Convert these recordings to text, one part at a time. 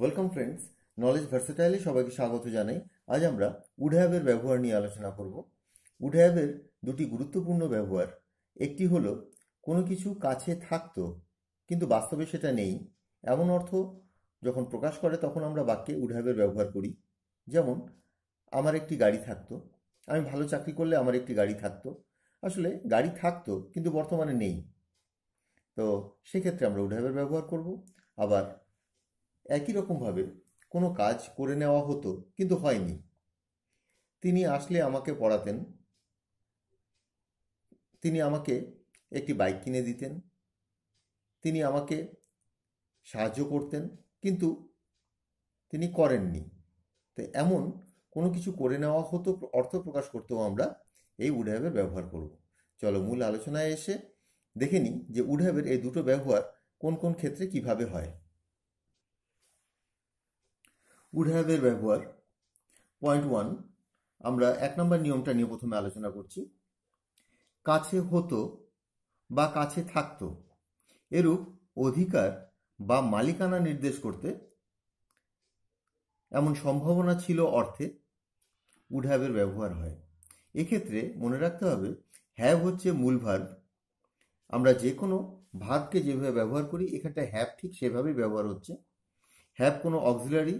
welcome friends knowledge ভার্সেটাইলে সবাইকে স্বাগত জানাই আজ আমরা উড হ্যাবের ব্যবহার নিয়ে আলোচনা করব উড হ্যাবের দুটি গুরুত্বপূর্ণ ব্যবহার একটি হলো কোনো কিছু কাছে থাকতো কিন্তু বাস্তবে সেটা নেই এমন অর্থ যখন প্রকাশ করে তখন আমরা বাক্যে উড হ্যাবের ব্যবহার করি যেমন আমার একটি গাড়ি থাকতো আমি ভালো চাকরি করলে আমার একটি গাড়ি থাকতো আসলে গাড়ি থাকতো কিন্তু বর্তমানে নেই তো সেক্ষেত্রে আমরা উড হ্যাবের ব্যবহার করব আবার একই রকমভাবে কোনো কাজ করে নেওয়া হতো কিন্তু হয়নি তিনি আসলে আমাকে পড়াতেন তিনি আমাকে একটি বাইক কিনে দিতেন তিনি আমাকে সাহায্য করতেন কিন্তু তিনি করেননি তো এমন কোনো কিছু করে নেওয়া হতো অর্থ প্রকাশ করতেও আমরা এই উডহ্যাবের ব্যবহার করব চলো মূল আলোচনায় এসে দেখে নিই যে উডহ্যাবের এই দুটো ব্যবহার কোন কোন ক্ষেত্রে কিভাবে হয় উড হ্যাভের ব্যবহার পয়েন্ট ওয়ান আমরা এক নম্বর নিয়মটা নিয়ে প্রথমে আলোচনা করছি কাছে হতো বা কাছে থাকত এরূপ অধিকার বা মালিকানা নির্দেশ করতে এমন সম্ভাবনা ছিল অর্থে উড হ্যাভের ব্যবহার হয় এক্ষেত্রে মনে রাখতে হবে হ্যাভ হচ্ছে মূল ভার্ব আমরা যে কোনো ভাগকে যেভাবে ব্যবহার করি এখানটা হ্যাভ ঠিক সেভাবেই ব্যবহার হচ্ছে হ্যাভ কোনো অক্সিলারি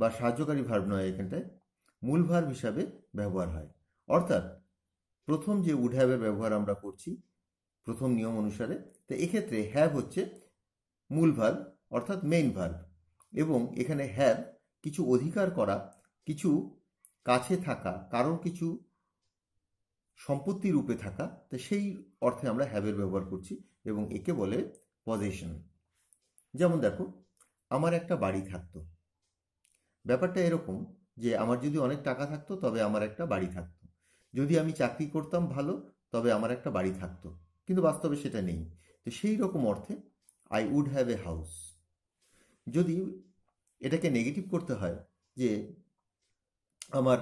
বা সাহায্যকারী ভার্ব নয় এখানটায় মূল ভার্ব হিসাবে ব্যবহার হয় অর্থাৎ প্রথম যে উড হ্যাভের ব্যবহার আমরা করছি প্রথম নিয়ম অনুসারে তো এক্ষেত্রে হ্যাভ হচ্ছে মূল ভার্ব অর্থাৎ মেইন ভার্ব এবং এখানে হ্যাভ কিছু অধিকার করা কিছু কাছে থাকা কারোর কিছু সম্পত্তি রূপে থাকা তো সেই অর্থে আমরা হ্যাভের ব্যবহার করছি এবং একে বলে পজেশন যেমন দেখো আমার একটা বাড়ি থাকতো ব্যাপারটা এরকম যে আমার যদি অনেক টাকা থাকতো তবে আমার একটা বাড়ি থাকতো যদি আমি চাকরি করতাম ভালো তবে আমার একটা বাড়ি থাকতো কিন্তু বাস্তবে সেটা নেই তো সেই রকম অর্থে I would have a house যদি এটাকে নেগেটিভ করতে হয় যে আমার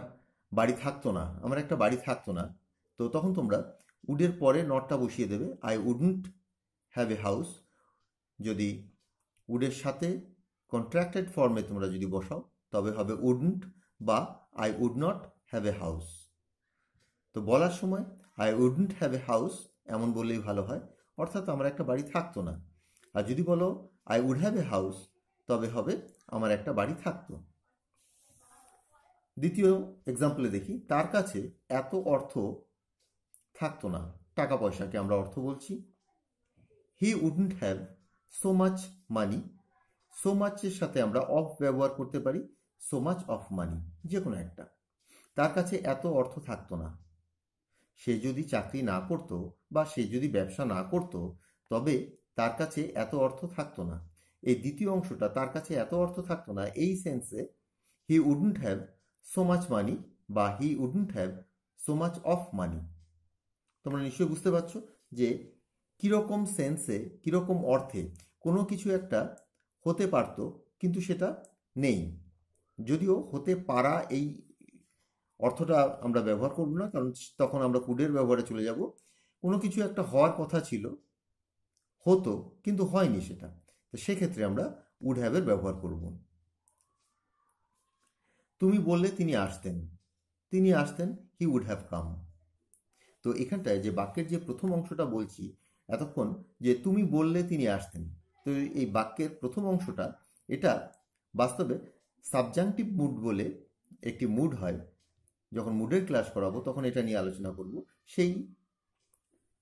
বাড়ি থাকতো না আমার একটা বাড়ি থাকতো না তো তখন তোমরা উডের পরে নটটা বসিয়ে দেবে I wouldn't have a house যদি উডের সাথে কন্ট্রাক্টেড ফর্মে তোমরা যদি বসাও তবে হবে উডন্ট বা I would not have a house তো বলার সময় I wouldn't have a house এমন বললেই ভালো হয় অর্থাৎ আমার একটা বাড়ি থাকতো না আর যদি বলো I would have a house তবে হবে আমার একটা বাড়ি থাকতো দ্বিতীয় এক্সাম্পলে দেখি তার কাছে এত অর্থ থাকতো না টাকা পয়সাকে আমরা অর্থ বলছি he wouldn't have so much money so মাচের সাথে আমরা অফ ব্যবহার করতে পারি সো মাচ অফ মানি যে কোনো একটা তার কাছে এত অর্থ থাকতো না সে যদি চাকরি না করত বা সে যদি ব্যবসা না করত তবে তার কাছে এত অর্থ থাকতো না এই দ্বিতীয় অংশটা তার কাছে এত অর্থ থাকতো না এই সেন্সে he wouldn't have so much money বা he wouldn't have so much of money তোমরা নিশ্চয়ই বুঝতে পারছো যে কীরকম সেন্সে কীরকম অর্থে কোনো কিছু একটা হতে পারত কিন্তু সেটা নেই যদিও হতে পারা এই অর্থটা আমরা ব্যবহার করব না কারণ তখন আমরা কুডের ব্যবহারে চলে যাব কোনো কিছু একটা হওয়ার কথা ছিল হতো কিন্তু হয়নি সেটা তো সেক্ষেত্রে আমরা উড হ্যাভের ব্যবহার করব তুমি বললে তিনি আসতেন তিনি আসতেন হি উড হ্যাভ কাম তো এখানটায় যে বাক্যের যে প্রথম অংশটা বলছি এতক্ষণ যে তুমি বললে তিনি আসতেন তো এই বাক্যের প্রথম অংশটা এটা বাস্তবে সাবজাংটিভ মুড বলে একটি মুড হয় যখন মুডের ক্লাস করাবো তখন এটা নিয়ে আলোচনা করব সেই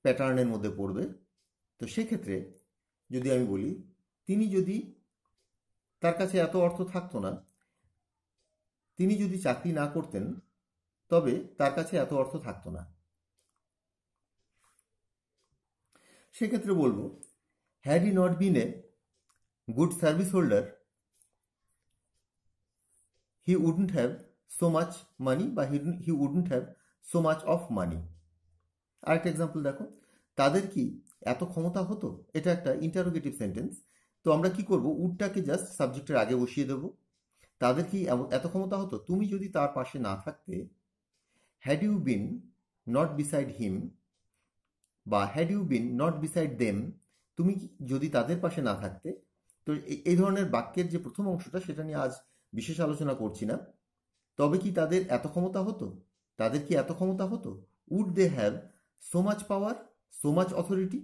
প্যাটার্নের মধ্যে পড়বে তো সেক্ষেত্রে যদি আমি বলি তিনি যদি তার কাছে এত অর্থ থাকতো না তিনি যদি চাকরি না করতেন তবে তার কাছে এত অর্থ থাকতো না সেক্ষেত্রে বলবো had he not been a good service holder he wouldn't have so much money বা he wouldn't have so much of money আরেকটা এক্সাম্পল দেখো তাদের কি এত ক্ষমতা হতো এটা একটা ইন্টারোগেটিভ সেন্টেন্স তো আমরা কি করব উডটাকে জাস্ট সাবজেক্টের আগে বসিয়ে দেব তাদের কি এত ক্ষমতা হতো তুমি যদি তার পাশে না থাকতে had you been not beside him বা had you been not beside them তুমি যদি তাদের পাশে না থাকতে তো এই ধরনের বাক্যের যে প্রথম অংশটা সেটা নিয়ে আজ বিশেষ আলোচনা করছি না তবে কি তাদের এত ক্ষমতা হতো তাদের কি এত ক্ষমতা হতো would they have so much power so much authority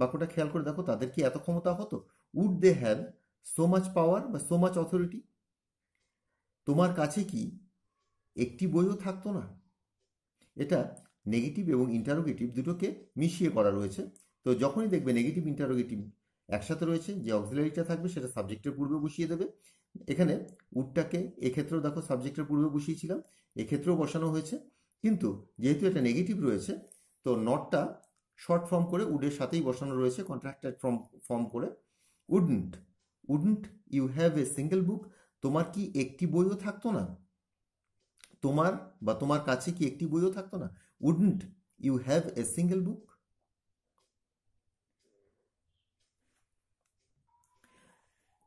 বাক্যটা খেয়াল করে দেখো তাদের কি এত ক্ষমতা হতো would they have so much power বা সো মাচ অথরিটি তোমার কাছে কি একটি বইও থাকতো না এটা নেগেটিভ এবং ইন্টারোগেটিভ দুটোকে মিশিয়ে করা রয়েছে তো যখনই দেখবে নেগেটিভ ইন্টারোগেটিভ একসাথে রয়েছে যে অক্সিলারিটা থাকবে সেটা সাবজেক্টের পূর্বে বসিয়ে দেবে এখানে উডটাকে এক্ষেত্রেও দেখো সাবজেক্টের পূর্বে বসিয়েছিলাম এক্ষেত্রেও বসানো হয়েছে কিন্তু যেহেতু এটা নেগেটিভ রয়েছে তো নটটা শর্ট ফর্ম করে উডের সাথেই বসানো রয়েছে কন্ট্রাক্টার ফর্ম ফর্ম করে wouldn't wouldn't you have a single book তোমার কি একটি বইও থাকতো না তোমার বা তোমার কাছে কি একটি বইও থাকতো না wouldn't you have a single book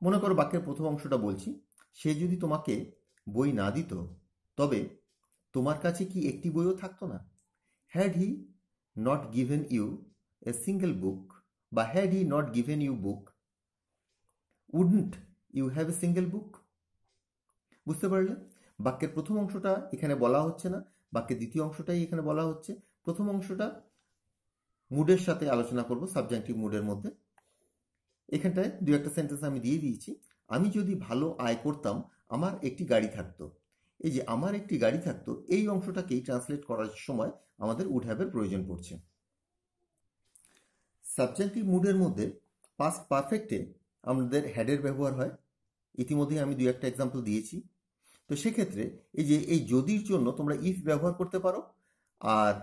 মনে করো বাক্যের প্রথম অংশটা বলছি সে যদি তোমাকে বই না দিত তবে তোমার কাছে কি একটি বইও থাকতো না had he not given you a single book বা had he not given you book wouldn't you have a single book বুঝতে পারলে বাক্যের প্রথম অংশটা এখানে বলা হচ্ছে না বাক্যের দ্বিতীয় অংশটাই এখানে বলা হচ্ছে প্রথম অংশটা মুডের সাথে আলোচনা করব সাবজেক্টিভ মুডের মধ্যে এখানটায় দু একটা সেন্টেন্স আমি দিয়ে দিয়েছি আমি যদি ভালো আয় করতাম আমার একটি গাড়ি থাকতো এই যে আমার একটি গাড়ি থাকতো এই অংশটাকেই ট্রান্সলেট করার সময় আমাদের উড হ্যাভের প্রয়োজন পড়ছে সাবজেক্টিভ মুডের মধ্যে পাস্ট পারফেক্টে আমাদের হ্যাডের ব্যবহার হয় ইতিমধ্যেই আমি দু একটা এক্সাম্পল দিয়েছি তো সেক্ষেত্রে এই যে এই যদির জন্য তোমরা ইফ ব্যবহার করতে পারো আর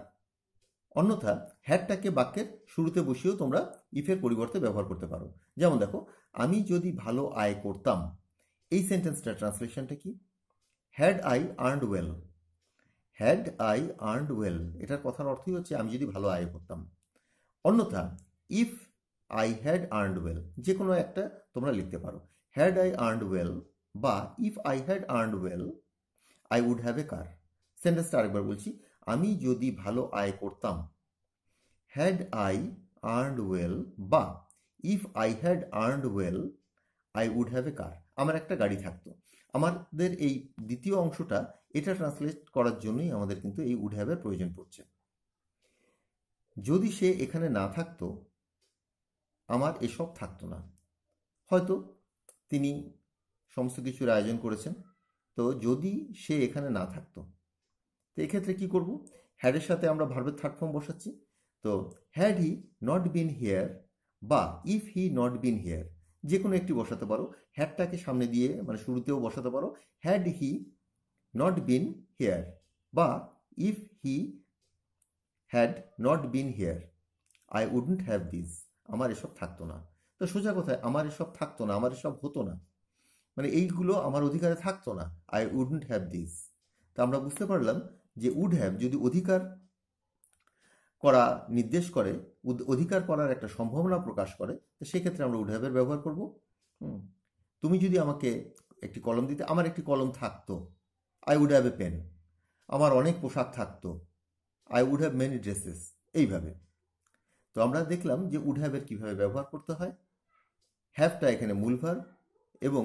অন্যথা হ্যাডটাকে বাক্যের শুরুতে বসিয়েও তোমরা ইফের পরিবর্তে ব্যবহার করতে পারো যেমন দেখো আমি যদি ভালো আয় করতাম এই সেন্টেন্সটার ট্রান্সলেশনটা কি had I earned well had I earned well এটার কথার অর্থই হচ্ছে আমি যদি ভালো আয় করতাম অন্যথা if I had earned well যে কোনো একটা তোমরা লিখতে পারো হ্যাড আই আর্নড ওয়েল বা if I had earned well I would have a car সেন্টেন্সটা আরেকবার বলছি আমি যদি ভালো আয় করতাম হ্যাড আই আর্নড ওয়েল বা if I had earned well I would have a car আমার একটা গাড়ি থাকতো আমাদের এই দ্বিতীয় অংশটা এটা ট্রান্সলেট করার জন্যই আমাদের কিন্তু এই উড হ্যাভের প্রয়োজন পড়ছে যদি সে এখানে না থাকতো আমার এসব থাকতো না হয়তো তিনি সমস্ত কিছুর আয়োজন করেছেন তো যদি সে এখানে না থাকতো তো এক্ষেত্রে কি করব হ্যাডের সাথে আমরা ভার্বের থার্ড ফর্ম বসাচ্ছি তো had he not been here বা if he not been here যে কোনো একটি বসাতে পারো হ্যাডটাকে সামনে দিয়ে মানে শুরুতেও বসাতে পারো had he not been here বা if he had not been here I wouldn't have this আমার এসব থাকতো না তো সোজা কথায় আমার এসব থাকতো না আমার এসব হতো না মানে এইগুলো আমার অধিকারে থাকতো না আই উডন্ট হ্যাভ দিস তা আমরা বুঝতে পারলাম যে উড হ্যাভ যদি অধিকার করা নির্দেশ করে অধিকার করার একটা সম্ভাবনা প্রকাশ করে তো সেক্ষেত্রে আমরা উড হ্যাভের ব্যবহার করব তুমি যদি আমাকে একটি কলম দিতে আমার একটি কলম থাকতো I would have a pen আমার অনেক পোশাক থাকতো I would have many dresses এইভাবে তো আমরা দেখলাম যে উড হ্যাভের কীভাবে ব্যবহার করতে হয় হ্যাভটা এখানে মূল ভার এবং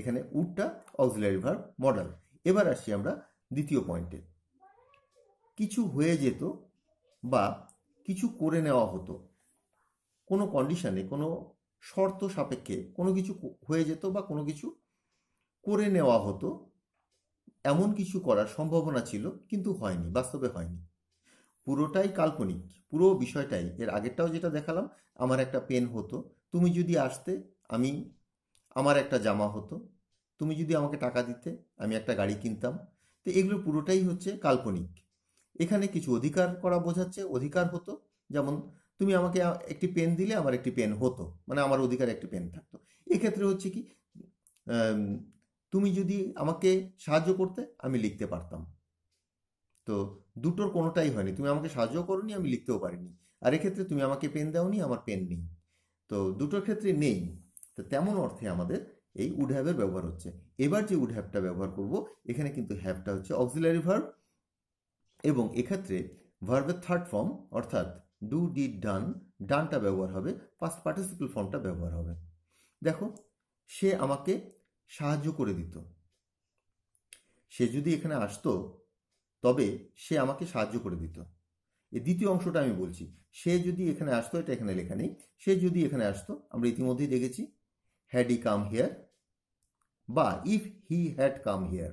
এখানে উডটা অক্সিলারি ভার মডেল এবার আসছি আমরা দ্বিতীয় পয়েন্টে কিছু হয়ে যেত বা কিছু করে নেওয়া হতো কোনো কন্ডিশনে কোনো শর্ত সাপেক্ষে কোনো কিছু হয়ে যেত বা কোনো কিছু করে নেওয়া হতো এমন কিছু করার সম্ভাবনা ছিল কিন্তু হয়নি বাস্তবে হয়নি পুরোটাই কাল্পনিক পুরো বিষয়টাই এর আগেরটাও যেটা দেখালাম আমার একটা পেন হতো তুমি যদি আসতে আমি আমার একটা জামা হতো তুমি যদি আমাকে টাকা দিতে আমি একটা গাড়ি কিনতাম তো এগুলো পুরোটাই হচ্ছে কাল্পনিক এখানে কিছু অধিকার করা বোঝাচ্ছে অধিকার হতো যেমন তুমি আমাকে একটি পেন দিলে আমার একটি পেন হতো মানে আমার অধিকার একটি পেন থাকতো এক্ষেত্রে হচ্ছে কি তুমি যদি আমাকে সাহায্য করতে আমি লিখতে পারতাম তো দুটোর কোনোটাই হয়নি তুমি আমাকে সাহায্য করনি আমি লিখতেও পারিনি আর এক্ষেত্রে তুমি আমাকে পেন দাওনি আমার পেন নেই তো দুটোর ক্ষেত্রে নেই তো তেমন অর্থে আমাদের এই উড হ্যাভের ব্যবহার হচ্ছে এবার যে উড হ্যাভটা ব্যবহার করব এখানে কিন্তু হ্যাভটা হচ্ছে অক্সিলারি ভার্ব এবং এক্ষেত্রে ভার্বের থার্ড ফর্ম অর্থাৎ ডু ডিড ডান ডানটা ব্যবহার হবে ফার্স্ট পার্টিসিপল ফর্মটা ব্যবহার হবে দেখো সে আমাকে সাহায্য করে দিত সে যদি এখানে আসতো তবে সে আমাকে সাহায্য করে দিত এই দ্বিতীয় অংশটা আমি বলছি সে যদি এখানে আসতো এটা এখানে লেখা নেই সে যদি এখানে আসতো আমরা ইতিমধ্যেই দেখেছি হ্যাড ই কাম হেয়ার বা if he had come here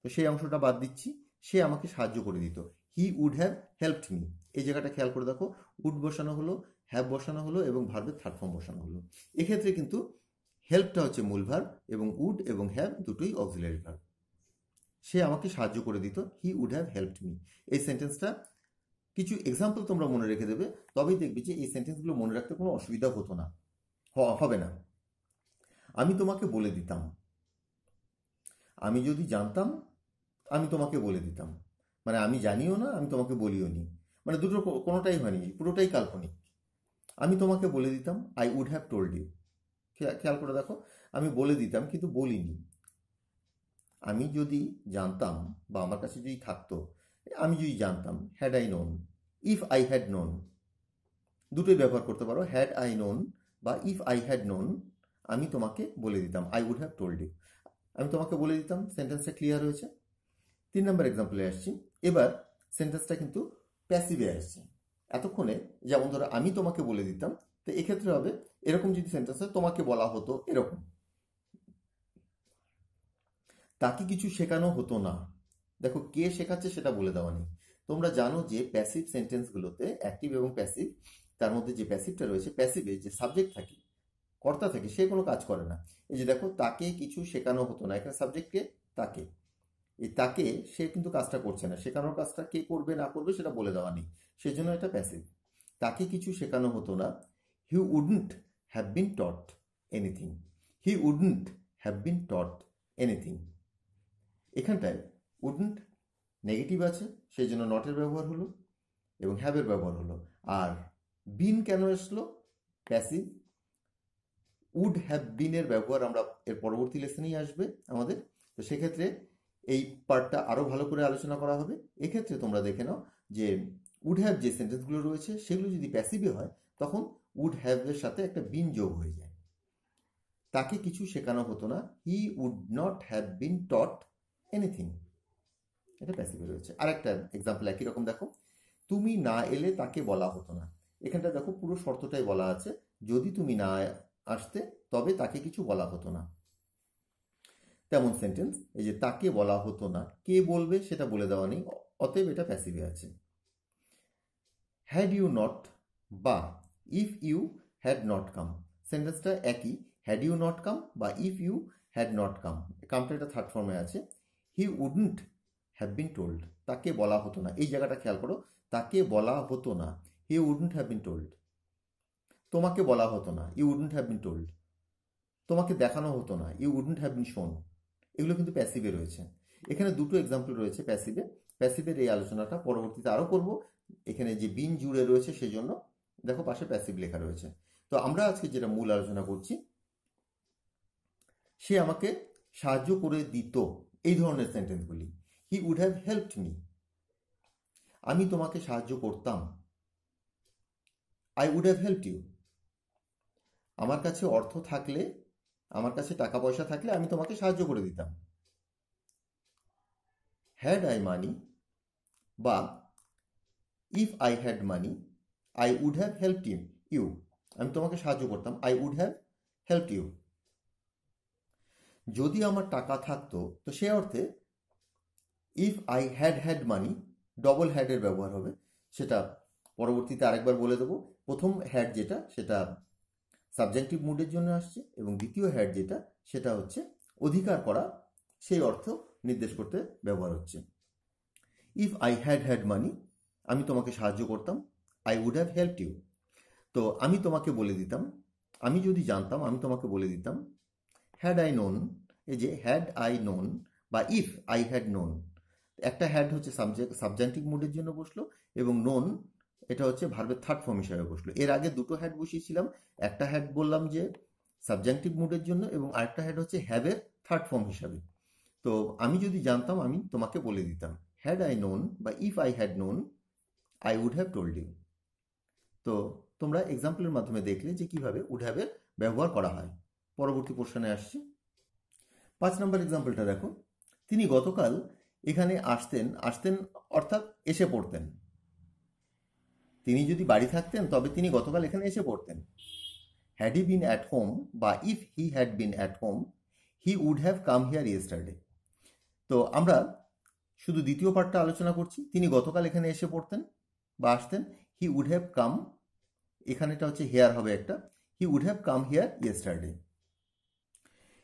তো সেই অংশটা বাদ দিচ্ছি সে আমাকে সাহায্য করে দিত he would have helped me এই জায়গাটা খেয়াল করে দেখো উড বসানো হলো হ্যাভ বসানো হলো এবং ভার্বের থার্ড ফর্ম বসানো হলো এক্ষেত্রে কিন্তু হেল্পটা হচ্ছে মূল ভার্ব এবং উড এবং হ্যাভ দুটোই অক্সিলারি ভার্ব সে আমাকে সাহায্য করে দিত he would have helped me এই সেন্টেন্সটা কিছু এক্সাম্পল তোমরা মনে রেখে দেবে তবেই দেখবে যে এই সেন্টেন্সগুলো মনে রাখতে কোনো অসুবিধা হতো না হবে না আমি তোমাকে বলে দিতাম আমি যদি জানতাম আমি তোমাকে বলে দিতাম মানে আমি জানিও না আমি তোমাকে বলিও নি মানে দুটো কোনোটাই হয়নি পুরোটাই কাল্পনিক আমি তোমাকে বলে দিতাম I would have told you খেয়াল করে দেখো আমি বলে দিতাম কিন্তু বলিনি আমি যদি জানতাম বা আমার কাছে যদি থাকতো আমি যদি জানতাম had I known if I had known দুটোই ব্যবহার করতে পারো হ্যাড আই নোন বা ইফ আই হ্যাড নোন আমি তোমাকে বলে দিতাম I would have told you আমি তোমাকে বলে দিতাম সেন্টেন্সটা ক্লিয়ার হয়েছে তিন নম্বর এক্সাম্পলে আসছি এবার সেন্টেন্সটা কিন্তু প্যাসিভে আসছে এতক্ষণে যেমন ধরো আমি তোমাকে বলে দিতাম তো এক্ষেত্রে হবে এরকম যদি সেন্টেন্স হয় তোমাকে বলা হতো এরকম তাকে কিছু শেখানো হতো না দেখো কে শেখাচ্ছে সেটা বলে দেওয়া নেই তোমরা জানো যে প্যাসিভ সেন্টেন্সগুলোতে অ্যাক্টিভ এবং প্যাসিভ তার মধ্যে যে প্যাসিভটা রয়েছে প্যাসিভে যে সাবজেক্ট থাকে কর্তা থাকে সে কোনো কাজ করে না এই যে দেখো তাকে কিছু শেখানো হতো না এখানে সাবজেক্টকে তাকে এই তাকে সে কিন্তু কাজটা করছে না শেখানোর কাজটা কে করবে না করবে সেটা বলে দেওয়া নেই সেজন্য এটা প্যাসিভ তাকে কিছু শেখানো হতো না he wouldn't have been taught anything he wouldn't have been taught anything এখানটায় উডন্ট নেগেটিভ আছে সেই জন্য নটের ব্যবহার হলো এবং হ্যাভের ব্যবহার হলো আর বিন কেন আসলো প্যাসিভ উড হ্যাভ বিনের ব্যবহার আমরা এর পরবর্তী লেসনেই আসবে আমাদের তো সেক্ষেত্রে এই পার্টটা আরও ভালো করে আলোচনা করা হবে এক্ষেত্রে তোমরা দেখে নাও যে উড হ্যাভ যে সেন্টেন্সগুলো রয়েছে সেগুলো যদি প্যাসিভে হয় তখন উড হ্যাভের সাথে একটা বিন যোগ হয়ে যায় তাকে কিছু শেখানো হতো না he would not have been taught anything এটা প্যাসিভে রয়েছে আরেকটা এক্সাম্পল একই রকম দেখো তুমি না এলে তাকে বলা হতো না এখানটা দেখো পুরো শর্তটাই বলা আছে যদি তুমি না আসতে তবে তাকে কিছু বলা হতো না তেমন সেন্টেন্স এই যে তাকে বলা হতো না কে বলবে সেটা বলে দেওয়া নেই অতএব এটা প্যাসিভে আছে হ্যাড ইউ নট বা if you had not come সেন্টেন্সটা একই হ্যাড ইউ নট কাম বা if you had not come কামটা এটা থার্ড ফর্মে আছে he wouldn't have been told তাকে বলা হতো না এই জায়গাটা খেয়াল করো তাকে বলা হতো না he wouldn't have been told তোমাকে বলা হতো না you wouldn't have been told তোমাকে দেখানো হতো না ইউ উডন্ট হ্যাভ বিন শোন এগুলো কিন্তু প্যাসিভে রয়েছে এখানে দুটো এক্সাম্পল রয়েছে প্যাসিভে প্যাসিভের এই আলোচনাটা পরবর্তীতে আরও করব এখানে যে বিন জুড়ে রয়েছে সেজন্য দেখো পাশে প্যাসিভ লেখা রয়েছে তো আমরা আজকে যেটা মূল আলোচনা করছি সে আমাকে সাহায্য করে দিত এই ধরনের সেন্টেন্সগুলি he would have helped me আমি তোমাকে সাহায্য করতাম I would have help you আমার কাছে অর্থ থাকলে আমার কাছে টাকা পয়সা থাকলে আমি তোমাকে সাহায্য করে দিতাম হ্যাড আই মানি বা if I had money I would have help you you আমি তোমাকে সাহায্য করতাম I would have help you যদি আমার টাকা থাকতো তো সে অর্থে if I had had money double হ্যাডের ব্যবহার হবে সেটা পরবর্তীতে আরেকবার বলে দেবো প্রথম হ্যাড যেটা সেটা সাবজেক্টিভ মুডের জন্য আসছে এবং দ্বিতীয় হ্যাড যেটা সেটা হচ্ছে অধিকার করা সেই অর্থ নির্দেশ করতে ব্যবহার হচ্ছে if I had had money আমি তোমাকে সাহায্য করতাম I would have help you তো আমি তোমাকে বলে দিতাম আমি যদি জানতাম আমি তোমাকে বলে দিতাম হ্যাড আই নোন এই যে হ্যাড আই নোন বা ইফ আই হ্যাড নোন একটা হ্যাড হচ্ছে সাবজেক্ট সাবজেন্টিক মুডের জন্য বসলো এবং নোন এটা হচ্ছে ভার্বের থার্ড ফর্ম হিসাবে বসলো এর আগে দুটো হ্যাড বসিয়েছিলাম একটা হ্যাড বললাম যে সাবজেক্টিভ মুডের জন্য এবং আরেকটা হ্যাড হচ্ছে হ্যাভের থার্ড ফর্ম হিসাবে তো আমি যদি জানতাম আমি তোমাকে বলে দিতাম হ্যাড আই নোন বা if I had known I would have told you তো তোমরা এক্সাম্পলের মাধ্যমে দেখলে যে কিভাবে উড হ্যাভের ব্যবহার করা হয় পরবর্তী পোর্শনে আসছি পাঁচ নম্বর এক্সাম্পলটা দেখো তিনি গতকাল এখানে আসতেন আসতেন অর্থাৎ এসে পড়তেন তিনি যদি বাড়ি থাকতেন তবে তিনি গতকাল এখানে এসে পড়তেন had he been at home বা if he had been at home he would have come here yesterday তো আমরা শুধু দ্বিতীয় পার্টটা আলোচনা করছি তিনি গতকাল এখানে এসে পড়তেন বা আসতেন হি উড হ্যাভ কাম এখানেটা হচ্ছে হেয়ার হবে একটা he would have come here yesterday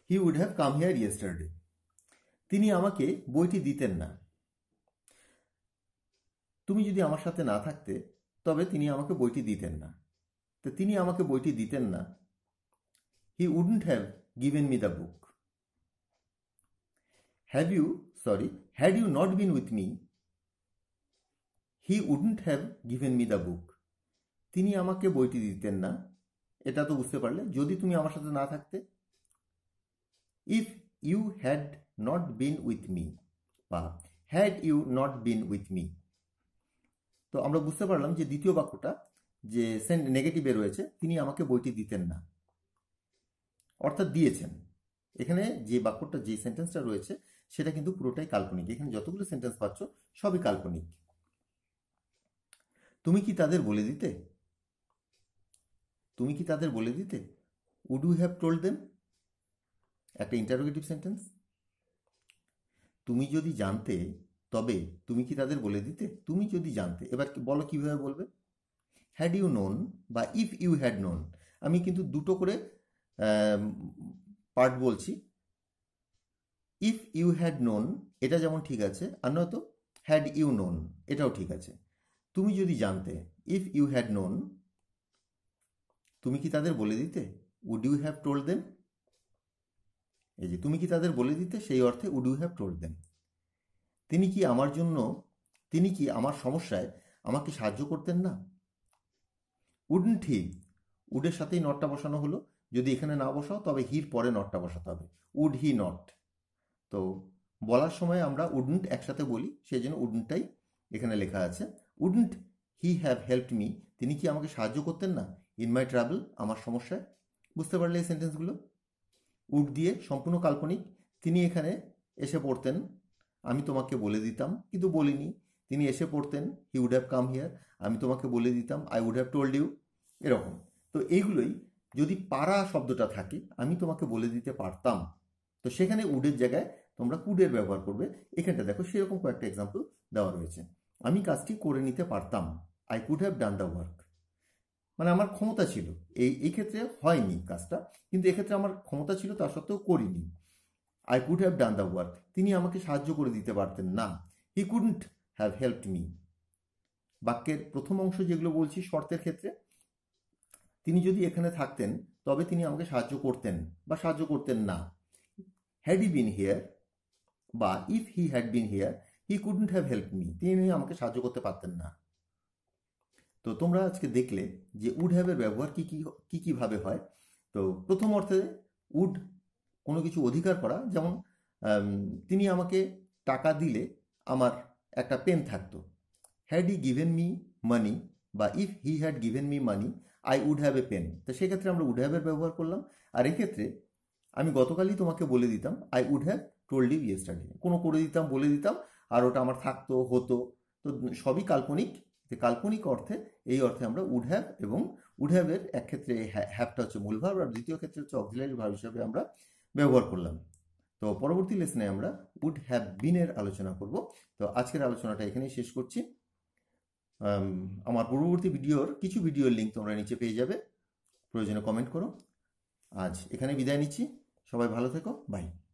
he would have come here yesterday তিনি আমাকে বইটি দিতেন না তুমি যদি আমার সাথে না থাকতে তবে তিনি আমাকে বইটি দিতেন না তো তিনি আমাকে বইটি দিতেন না he wouldn't have given me the book have you sorry had you not been with me he wouldn't have given me the book তিনি আমাকে বইটি দিতেন না এটা তো বুঝতে পারলে যদি তুমি আমার সাথে না থাকতে if you had not been with me বা had you not been with me তো আমরা বুঝতে পারলাম যে দ্বিতীয় বাক্যটা যে সেন্ট নেগেটিভে রয়েছে তিনি আমাকে বইটি দিতেন না অর্থাৎ দিয়েছেন এখানে যে বাক্যটা যে সেন্টেন্সটা রয়েছে সেটা কিন্তু পুরোটাই কাল্পনিক এখানে যতগুলো সেন্টেন্স পাচ্ছ সবই কাল্পনিক তুমি কি তাদের বলে দিতে তুমি কি তাদের বলে দিতে would you have told them একটা ইন্টারোগেটিভ সেন্টেন্স তুমি যদি জানতে তবে তুমি কি তাদের বলে দিতে তুমি যদি জানতে এবার বলো কিভাবে বলবে হ্যাড ইউ নোন বা ইফ ইউ হ্যাড নোন আমি কিন্তু দুটো করে পার্ট বলছি ইফ ইউ হ্যাড নোন এটা যেমন ঠিক আছে আর নয়তো হ্যাড ইউ নোন এটাও ঠিক আছে তুমি যদি জানতে ইফ ইউ হ্যাড নোন তুমি কি তাদের বলে দিতে would you have told them এই যে তুমি কি তাদের বলে দিতে সেই অর্থে would you have told them তিনি কি আমার জন্য তিনি কি আমার সমস্যায় আমাকে সাহায্য করতেন না উডন হি উডের সাথেই নটটা বসানো হলো যদি এখানে না বসাও তবে হির পরে নটটা বসাতে হবে উড হি নট তো বলার সময় আমরা উডেন্ট একসাথে বলি সেই জন্য উডেন্টটাই এখানে লেখা আছে wouldn't he have helped me তিনি কি আমাকে সাহায্য করতেন না ইন মাই ট্রাভেল আমার সমস্যায় বুঝতে পারলে এই সেন্টেন্সগুলো উড দিয়ে সম্পূর্ণ কাল্পনিক তিনি এখানে এসে পড়তেন আমি তোমাকে বলে দিতাম কিন্তু বলিনি তিনি এসে পড়তেন he would have come here আমি তোমাকে বলে দিতাম I would have told you এরকম তো এইগুলোই যদি পারা শব্দটা থাকে আমি তোমাকে বলে দিতে পারতাম তো সেখানে উডের জায়গায় তোমরা কুডের ব্যবহার করবে এখানটা দেখো সেরকম কয়েকটা এক্সাম্পল দেওয়া রয়েছে আমি কাজটি করে নিতে পারতাম I could have done the work মানে আমার ক্ষমতা ছিল এই এই ক্ষেত্রে হয়নি কাজটা কিন্তু এক্ষেত্রে আমার ক্ষমতা ছিল তা সত্ত্বেও করিনি I could have done the work তিনি আমাকে সাহায্য করে দিতে পারতেন না he couldn't have helped me বাক্যের প্রথম অংশ যেগুলো বলছি শর্তের ক্ষেত্রে তিনি যদি এখানে থাকতেন তবে তিনি আমাকে সাহায্য করতেন বা সাহায্য করতেন না হ্যাড ই বিন হিয়ার বা if he had been here he couldn't have help me তিনি আমাকে সাহায্য করতে পারতেন না তো তোমরা আজকে দেখলে যে উড হ্যাভের ব্যবহার কী কী কী কীভাবে হয় তো প্রথম অর্থে উড কোনো কিছু অধিকার করা যেমন তিনি আমাকে টাকা দিলে আমার একটা পেন থাকতো had he given me money বা if he had given me money I would have a pen তো সেক্ষেত্রে আমরা উড হ্যাভের ব্যবহার করলাম আর এক্ষেত্রে আমি গতকালই তোমাকে বলে দিতাম I would have told you yesterday কোনো করে দিতাম বলে দিতাম আর ওটা আমার থাকতো হতো তো সবই কাল্পনিক যে কাল্পনিক অর্থে এই অর্থে আমরা উড হ্যাভ এবং উড হ্যাভের এক ক্ষেত্রে হ্যাভটা হচ্ছে মূল ভাব আর দ্বিতীয় ক্ষেত্রে হচ্ছে অক্সিলারি ভাব হিসাবে আমরা ব্যবহার করলাম তো পরবর্তী লেসনে আমরা উড হ্যাভ বিনের আলোচনা করব তো আজকের আলোচনাটা এখানেই শেষ করছি আমার পূর্ববর্তী ভিডিওর কিছু ভিডিওর লিঙ্ক তোমরা নিচে পেয়ে যাবে প্রয়োজনে কমেন্ট করো আজ এখানে বিদায় নিচ্ছি সবাই ভালো থেকো বাই